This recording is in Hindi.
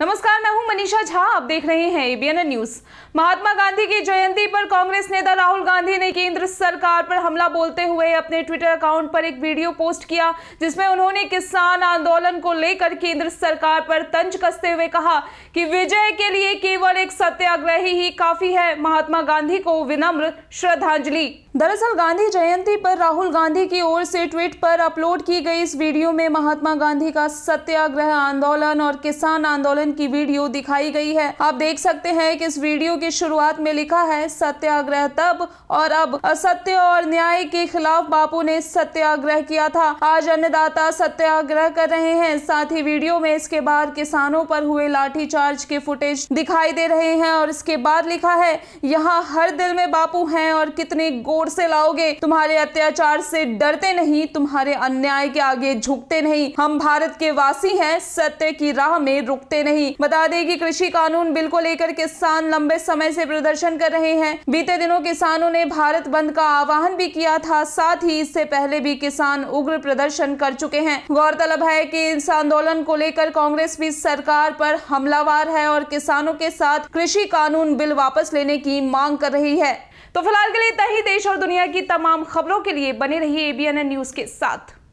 नमस्कार मैं हूं मनीषा झा आप देख रहे हैं एबीएन न्यूज महात्मा गांधी की जयंती पर कांग्रेस नेता राहुल गांधी ने केंद्र सरकार पर हमला बोलते हुए अपने ट्विटर अकाउंट पर एक वीडियो पोस्ट किया जिसमें उन्होंने किसान आंदोलन को लेकर केंद्र सरकार पर तंज कसते हुए कहा कि विजय के लिए केवल एक सत्याग्रही ही काफी है महात्मा गांधी को विनम्र श्रद्धांजलि दरअसल गांधी जयंती पर राहुल गांधी की ओर से ट्वीट पर अपलोड की गई इस वीडियो में महात्मा गांधी का सत्याग्रह आंदोलन और किसान आंदोलन आंदोलन की वीडियो दिखाई गई है आप देख सकते हैं कि इस वीडियो की शुरुआत में लिखा है सत्याग्रह तब और अब असत्य और न्याय के खिलाफ बापू ने सत्याग्रह किया था आज अन्नदाता सत्याग्रह कर रहे हैं साथ ही वीडियो में इसके बाद किसानों पर हुए लाठीचार्ज के फुटेज दिखाई दे रहे हैं और इसके बाद लिखा है यहाँ हर दिल में बापू है और कितने गोर से लाओगे तुम्हारे अत्याचार से डरते नहीं तुम्हारे अन्याय के आगे झुकते नहीं हम भारत के वासी हैं सत्य की राह में रुकते नहीं नहीं बता दें कि कृषि कानून बिल को लेकर किसान लंबे समय से प्रदर्शन कर रहे हैं बीते दिनों किसानों ने भारत बंद का आह्वान भी किया था साथ ही इससे पहले भी किसान उग्र प्रदर्शन कर चुके हैं गौरतलब है की इस आंदोलन को लेकर कांग्रेस भी सरकार पर हमलावार है और किसानों के साथ कृषि कानून बिल वापस लेने की मांग कर रही है तो फिलहाल के लिए तही देश और दुनिया की तमाम खबरों के लिए बने रहिए एबीएनएन न्यूज के साथ